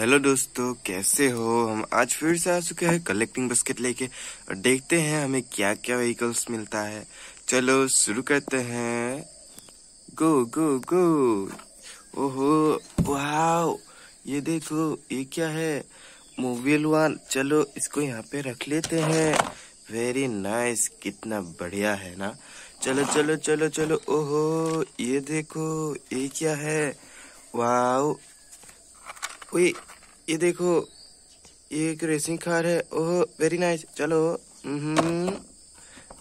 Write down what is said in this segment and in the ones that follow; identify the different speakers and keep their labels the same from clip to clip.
Speaker 1: Hello दोस्तों कैसे हो हम आज फिर से आ चुके हैं कलेक्टिंग बास्केट लेके और देखते हैं हमें क्या क्या व्हीकल्स मिलता है चलो शुरू करते हैं गो गो गो ओहो वाओ ये देखो ये क्या है मोबाइल वन चलो इसको यहाँ पे रख लेते हैं वेरी नाइस कितना बढ़िया है ना चलो चलो चलो चलो ओहो ये देखो ये क्या है वाओ ओए ये देखो ये एक रेसिंग कार है ओह वेरी नाइस चलो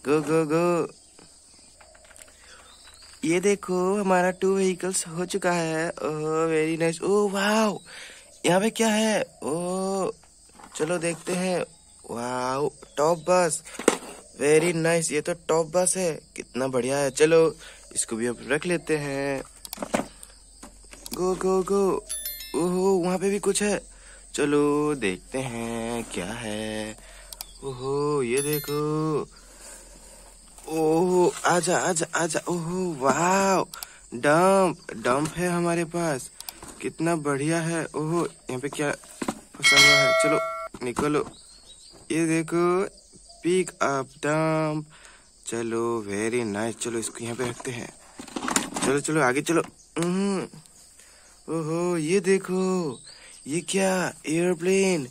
Speaker 1: गो गो गो ये देखो हमारा टू व्हीकल्स हो चुका है ओह वेरी नाइस ओह वाह यहाँ पे क्या है ओह चलो देखते हैं वाह टॉप बस वेरी नाइस ये तो टॉप बस है कितना बढ़िया है चलो इसको भी अब रख लेते हैं गो गो गो ओहो वहाँ पे भी कुछ है चलो देखते हैं क्या है ओहो ये देखो ओहो आजा आजा आजा ओहो वाह डंप डंप है हमारे पास कितना बढ़िया है ओहो यहाँ पे क्या फंसा हुआ है चलो निकलो ये देखो पिक अप डंप चलो वेरी नाइस चलो इसको यहाँ पे रखते हैं चलो चलो आगे चलो हम्म। ओहो ये देखो ये क्या एयरप्लेन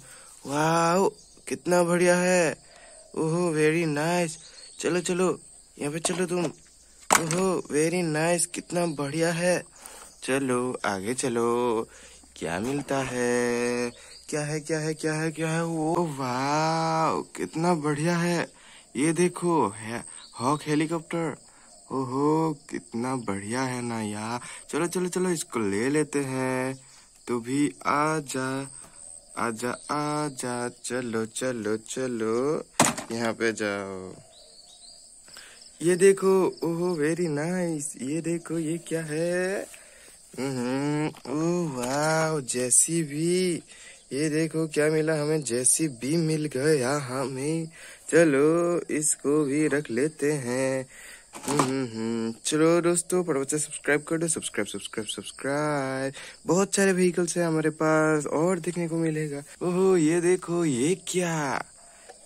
Speaker 1: वाह कितना बढ़िया है ओहो वेरी नाइस चलो चलो यहाँ पे चलो तुम ओहो वेरी नाइस कितना बढ़िया है चलो आगे चलो क्या मिलता है क्या है क्या है क्या है क्या है वो वाह कितना बढ़िया है ये देखो है हॉक हेलीकॉप्टर ओहो कितना बढ़िया है ना यार चलो चलो चलो इसको ले लेते हैं तू भी आ जा आ जा चलो चलो चलो यहाँ पे जाओ ये देखो ओहो वेरी नाइस ये देखो ये क्या है हम्म, ओ वाह जैसी भी ये देखो क्या मिला हमें जैसी भी मिल गया हमें चलो इसको भी रख लेते हैं हम्म, चलो दोस्तों पर बच्चे सब्सक्राइब कर दो सब्सक्राइब सब्सक्राइब सब्सक्राइब बहुत सारे व्हीकल्स है हमारे पास और देखने को मिलेगा ओहो ये देखो ये क्या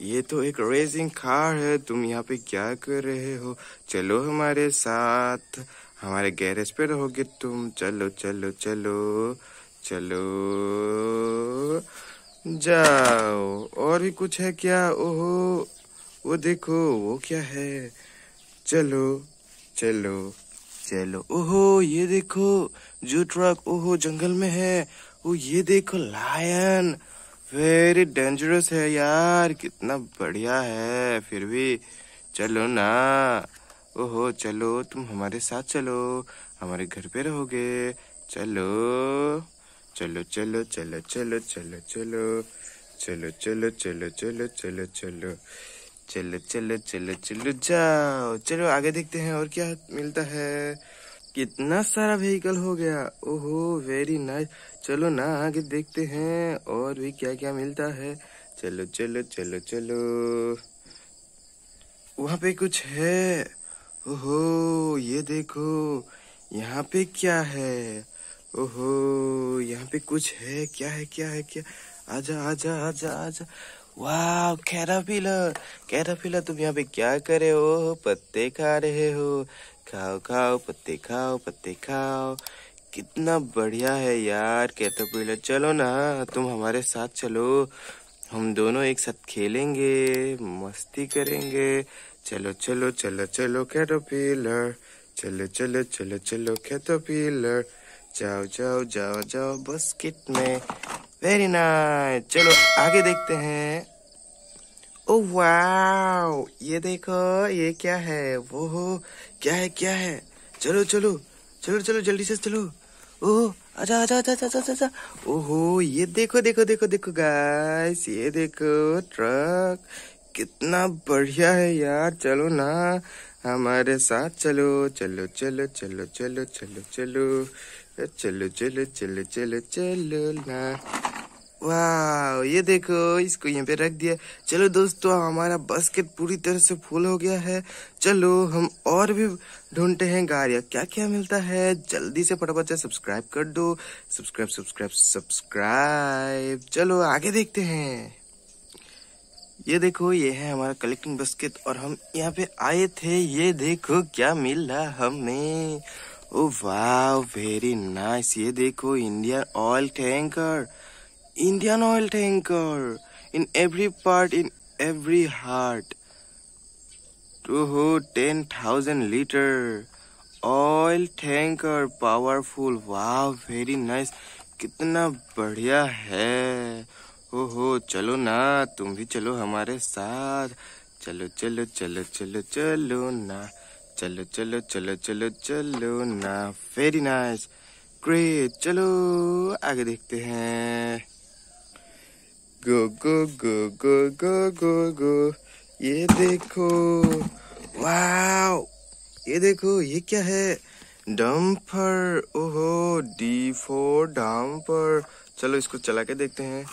Speaker 1: ये तो एक रेसिंग कार है तुम यहाँ पे क्या कर रहे हो चलो हमारे साथ हमारे गैरेज पे रहोगे तुम चलो चलो चलो चलो जाओ और भी कुछ है क्या ओहो वो देखो वो क्या है चलो चलो चलो ओहो ये देखो जो ट्रक ओहो जंगल में है वो ये देखो लायन वेरी डेंजरस है यार कितना बढ़िया है फिर भी चलो ना ओहो चलो तुम हमारे साथ चलो हमारे घर पे रहोगे चलो चलो चलो चलो चलो चलो चलो चलो चलो चलो चलो चलो चलो चलो चलो चलो चलो जाओ चलो आगे देखते हैं और क्या मिलता है कितना सारा व्हीकल हो गया ओहो वेरी नाइस चलो ना आगे देखते हैं और भी क्या क्या मिलता है चलो चलो चलो चलो वहाँ पे कुछ है ओहो ये देखो यहाँ पे क्या है ओहो यहाँ पे कुछ है क्या है क्या है क्या आजा आजा आजा आजा वाह कैटरपिलर कैटरपिलर तुम यहाँ पे क्या करे हो पत्ते खा रहे हो खाओ खाओ पत्ते खाओ पत्ते खाओ कितना बढ़िया है यार कैटरपिलर चलो ना तुम हमारे साथ चलो हम दोनों एक साथ खेलेंगे मस्ती करेंगे चलो चलो चलो चलो कैटरपिलर चलो चलो चलो चलो कैटरपिलर जाओ जाओ जाओ जाओ बस्केट में वेरी नाइस चलो आगे देखते हैं ओ वाओ ये देखो ये क्या है वो हो क्या है क्या है चलो चलो चलो चलो जल्दी से चलो ओह अच्छा अच्छा अच्छा अच्छा अच्छा ओहो ये देखो देखो देखो देखो गाइस ये देखो ट्रक कितना बढ़िया है यार चलो ना हमारे साथ चलो चलो चलो चलो चलो चलो चलो चलो चलो चलो चलो चलो ना वाह ये देखो इसको यहाँ पे रख दिया चलो दोस्तों हमारा बास्केट पूरी तरह से फुल हो गया है चलो हम और भी ढूंढते हैं गाड़िया क्या क्या मिलता है जल्दी से फटाफट से सब्सक्राइब कर दो सब्सक्राइब सब्सक्राइब सब्सक्राइब चलो आगे देखते हैं ये देखो ये है हमारा कलेक्टिंग बास्केट और हम यहाँ पे आए थे ये देखो क्या मिला हमें ओ वाह वेरी नाइस ये देखो Indian oil tanker Indian oil tanker in every part, in every heart. To hold 10,000 liter oil tanker powerful. Wow, very nice. कितना बढ़िया है हो हो चलो ना तुम भी चलो हमारे साथ चलो चलो चलो चलो चलो ना चलो चलो चलो चलो चलो ना वेरी नाइस ग्रेट चलो आगे देखते हैं गो गो गो गो गो गो गो ये देखो वाओ ये देखो ये क्या है डम्फर ओहो डी फोर डम्फर चलो इसको चला के देखते हैं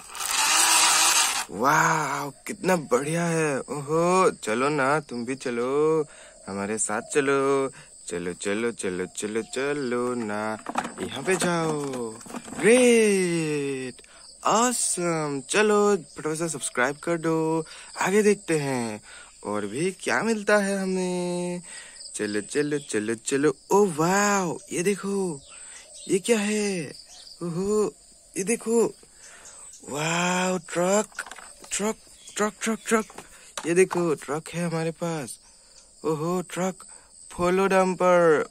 Speaker 1: वाह कितना बढ़िया है ओहो चलो ना तुम भी चलो हमारे साथ चलो चलो चलो चलो चलो चलो ना यहाँ पे जाओ ग्रेट awesome. चलो फटाफट से सब्सक्राइब कर दो आगे देखते हैं और भी क्या मिलता है हमें चलो चलो चलो चलो ओ oh, वाह ये देखो ये क्या है ओहो ये देखो वाह truck truck truck truck truck ये देखो ट्रक है हमारे पास ओहो ट्रक फोलो डम्पर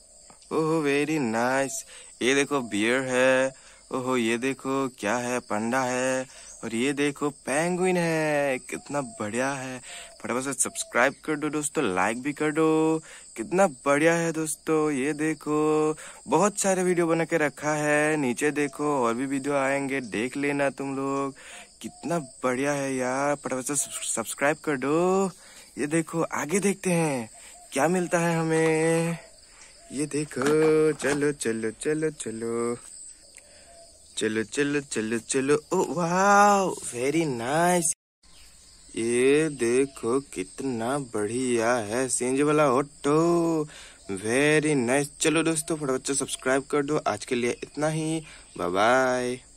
Speaker 1: ओहो वेरी नाइस ये देखो बियर है ओहो ये देखो क्या है पंडा है और ये देखो पेंगुइन है कितना बढ़िया है फटाफट से सब्सक्राइब कर दो दोस्तों लाइक भी कर दो कितना बढ़िया है दोस्तों ये देखो बहुत सारे वीडियो बना के रखा है नीचे देखो और भी वीडियो आएंगे देख लेना तुम लोग कितना बढ़िया है यार फटाफट से सब्सक्राइब कर दो ये देखो आगे देखते हैं क्या मिलता है हमें ये देखो चलो चलो चलो, चलो चलो चलो चलो चलो ओ वाओ वेरी नाइस ये देखो कितना बढ़िया है सींज वाला ऑटो वेरी नाइस चलो दोस्तों फटाफट से सब्सक्राइब कर दो आज के लिए इतना ही बाय बाय